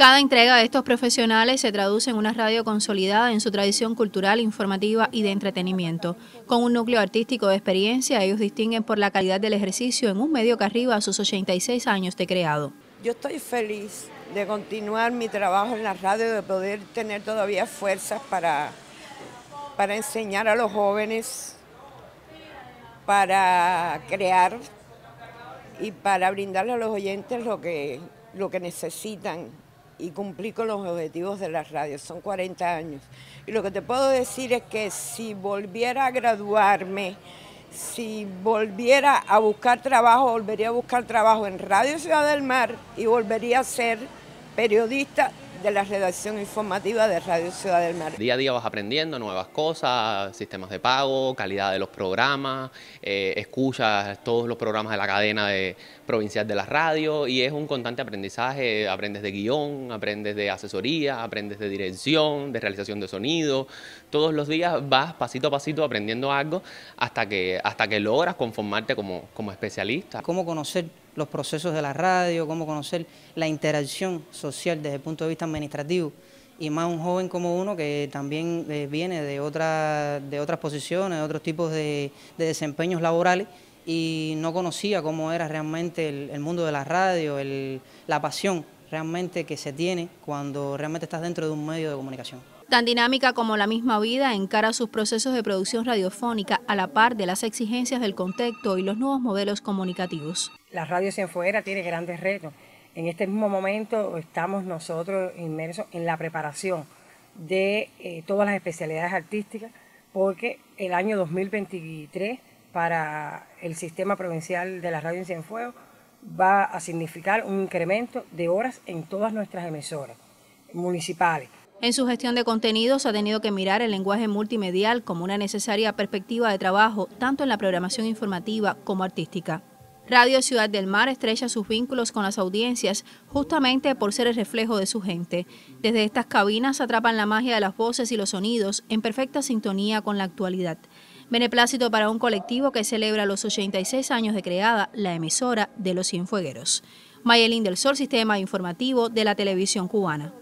Cada entrega de estos profesionales se traduce en una radio consolidada en su tradición cultural, informativa y de entretenimiento. Con un núcleo artístico de experiencia, ellos distinguen por la calidad del ejercicio en un medio que arriba a sus 86 años de creado. Yo estoy feliz de continuar mi trabajo en la radio, de poder tener todavía fuerzas para, para enseñar a los jóvenes, para crear y para brindarle a los oyentes lo que, lo que necesitan y cumplí con los objetivos de la radio. Son 40 años. Y lo que te puedo decir es que si volviera a graduarme, si volviera a buscar trabajo, volvería a buscar trabajo en Radio Ciudad del Mar y volvería a ser periodista de la redacción informativa de Radio Ciudad del Mar. Día a día vas aprendiendo nuevas cosas, sistemas de pago, calidad de los programas, eh, escuchas todos los programas de la cadena de, provincial de la radio y es un constante aprendizaje, aprendes de guión, aprendes de asesoría, aprendes de dirección, de realización de sonido, todos los días vas pasito a pasito aprendiendo algo hasta que, hasta que logras conformarte como, como especialista. ¿Cómo conocer? los procesos de la radio, cómo conocer la interacción social desde el punto de vista administrativo. Y más un joven como uno que también eh, viene de, de otras posiciones, de otros tipos de, desempeños laborales y no conocía cómo era realmente el, mundo de la radio, la pasión realmente que se tiene cuando realmente estás dentro de un medio de comunicación tan dinámica como la misma vida, encara sus procesos de producción radiofónica a la par de las exigencias del contexto y los nuevos modelos comunicativos. La radio sin fuera tiene grandes retos. En este mismo momento estamos nosotros inmersos en la preparación de eh, todas las especialidades artísticas, porque el año 2023 para el sistema provincial de la radio en Cienfuegos va a significar un incremento de horas en todas nuestras emisoras municipales. En su gestión de contenidos ha tenido que mirar el lenguaje multimedial como una necesaria perspectiva de trabajo, tanto en la programación informativa como artística. Radio Ciudad del Mar estrecha sus vínculos con las audiencias justamente por ser el reflejo de su gente. Desde estas cabinas atrapan la magia de las voces y los sonidos en perfecta sintonía con la actualidad. Beneplácito para un colectivo que celebra los 86 años de creada, la emisora de los Cienfuegueros. Mayelín del Sol, Sistema Informativo de la Televisión Cubana.